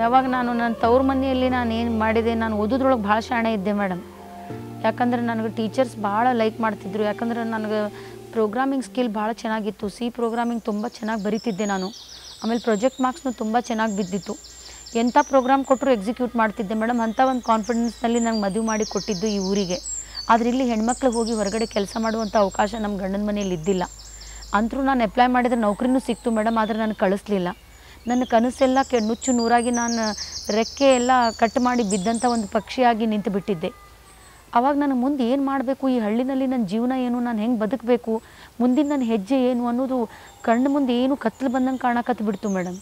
ಯಾವಾಗ ನಾನು ನನ್ನ ತವ್ರ ಮನೆಯಲ್ಲಿ ನಾನು ಏನು ಮಾಡಿದೆ ನಾನು ಓದೋದ್ರೊಳಗೆ ಭಾಳ ಶಾಣೆ ಇದ್ದೆ ಮೇಡಮ್ ಯಾಕಂದ್ರೆ ನನಗೆ ಟೀಚರ್ಸ್ ಭಾಳ ಲೈಕ್ ಮಾಡ್ತಿದ್ರು ಯಾಕಂದ್ರೆ ನನಗೆ ಪ್ರೋಗ್ರಾಮಿಂಗ್ ಸ್ಕಿಲ್ ಭಾಳ ಚೆನ್ನಾಗಿತ್ತು ಸಿ ಪ್ರೋಗ್ರಾಮಿಂಗ್ ತುಂಬ ಚೆನ್ನಾಗಿ ಬರಿತಿದ್ದೆ ನಾನು ಆಮೇಲೆ ಪ್ರೊಜೆಕ್ಟ್ ಮಾರ್ಕ್ಸ್ನು ತುಂಬ ಚೆನ್ನಾಗಿ ಬಿದ್ದಿತ್ತು ಎಂಥ ಪ್ರೋಗ್ರಾಮ್ ಕೊಟ್ಟರು ಎಕ್ಸಿಕ್ಯೂಟ್ ಮಾಡ್ತಿದ್ದೆ ಮೇಡಮ್ ಅಂಥ ಒಂದು ಕಾನ್ಫಿಡೆನ್ಸ್ನಲ್ಲಿ ನಂಗೆ ಮದುವೆ ಮಾಡಿ ಕೊಟ್ಟಿದ್ದು ಈ ಊರಿಗೆ ಆದರೆ ಇಲ್ಲಿ ಹೆಣ್ಮಕ್ಳಿಗೆ ಹೋಗಿ ಹೊರಗಡೆ ಕೆಲಸ ಮಾಡುವಂಥ ಅವಕಾಶ ನಮ್ಮ ಗಂಡನ ಮನೇಲಿ ಇದ್ದಿಲ್ಲ ಅಂತರೂ ನಾನು ಅಪ್ಲೈ ಮಾಡಿದರೆ ನೌಕರಿನೂ ಸಿಕ್ತು ಮೇಡಮ್ ಆದರೆ ನಾನು ಕಳಿಸ್ಲಿಲ್ಲ ನನ್ನ ಕನಸೆಲ್ಲ ಕೆ ನುಚ್ಚು ನೂರಾಗಿ ನಾನು ರೆಕ್ಕೆ ಎಲ್ಲ ಕಟ್ ಮಾಡಿ ಬಿದ್ದಂಥ ಒಂದು ಪಕ್ಷಿಯಾಗಿ ನಿಂತು ಬಿಟ್ಟಿದ್ದೆ ಆವಾಗ ನನಗೆ ಮುಂದೆ ಏನು ಮಾಡಬೇಕು ಈ ಹಳ್ಳಿನಲ್ಲಿ ನನ್ನ ಜೀವನ ಏನು ನಾನು ಹೆಂಗೆ ಬದುಕಬೇಕು ಮುಂದಿನ ನನ್ನ ಹೆಜ್ಜೆ ಏನು ಅನ್ನೋದು ಕಣ್ಣು ಮುಂದೆ ಏನು ಕತ್ತಲು ಬಂದಂಗೆ ಕಾಣಕತ್ತು ಬಿಡ್ತು ಮೇಡಮ್